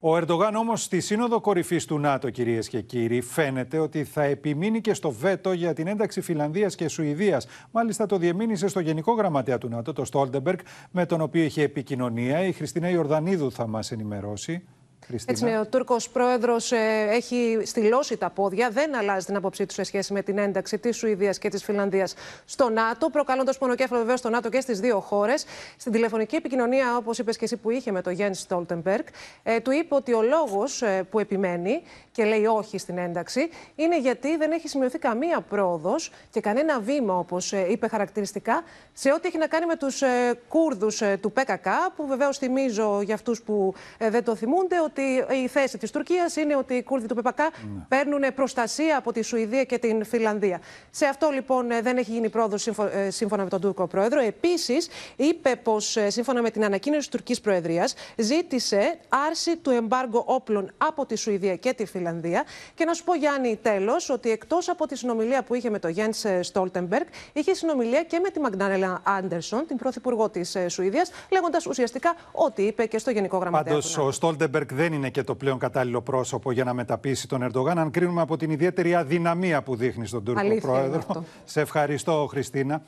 Ο Ερντογάν όμως στη Σύνοδο Κορυφής του ΝΑΤΟ, κυρίες και κύριοι, φαίνεται ότι θα επιμείνει και στο βέτο για την ένταξη Φιλανδίας και Σουηδίας. Μάλιστα, το διεμήνυσε στο Γενικό Γραμματέα του ΝΑΤΟ, το Στόλτεμπεργκ, με τον οποίο είχε επικοινωνία. Η Χριστίνα Ιορδανίδου θα μας ενημερώσει. Έτσι ο Τούρκος πρόεδρος ε, έχει στυλώσει τα πόδια, δεν αλλάζει την άποψή του σε σχέση με την ένταξη της Σουηδίας και της Φιλανδίας στο ΝΑΤΟ, προκαλώντας πονοκέφαλο βεβαίως στο ΝΑΤΟ και στις δύο χώρες. Στην τηλεφωνική επικοινωνία, όπως είπες και εσύ που είχε με τον Γιάννη Στόλτεμπεργκ, ε, του είπε ότι ο λόγος ε, που επιμένει και λέει όχι στην ένταξη είναι γιατί δεν έχει σημειωθεί καμία πρόοδος και κανένα βήμα, όπως είπε χαρακτηριστικά, σε ό,τι έχει να κάνει με τους Κούρδου του ΠΚΚ, που βεβαίως θυμίζω για αυτούς που δεν το θυμούνται ότι η θέση της Τουρκίας είναι ότι οι Κούρδοι του ΠΠΚ ναι. παίρνουν προστασία από τη Σουηδία και την Φιλανδία. Σε αυτό λοιπόν ε, δεν έχει γίνει πρόοδος ε, σύμφωνα με τον Τούρκο πρόεδρο. Επίσης, είπε πως ε, σύμφωνα με την ανακοίνωση της Τουρκικής Προεδρίας, ζήτησε άρση του εμπάργου όπλων από τη Σουηδία και τη Φιλανδία. Και να σου πω, Γιάννη, τέλος, ότι εκτός από τη συνομιλία που είχε με τον Γιάννης Στόλτεμπεργκ, είχε συνομιλία και με τη Μαγνανέλα Άντερσον, την πρωθυπουργό της Σουηδίας, λέγοντας ουσιαστικά ό,τι είπε και στο Γενικό Γραμματέα. Πάντως, ο Στόλτεμπεργκ δεν δεν είναι και το πλέον κατάλληλο πρόσωπο για να μεταπίσει τον Ερντογάν, αν κρίνουμε από την ιδιαίτερη αδυναμία που δείχνει στον Τούρκο Πρόεδρο. Σε ευχαριστώ, Χριστίνα.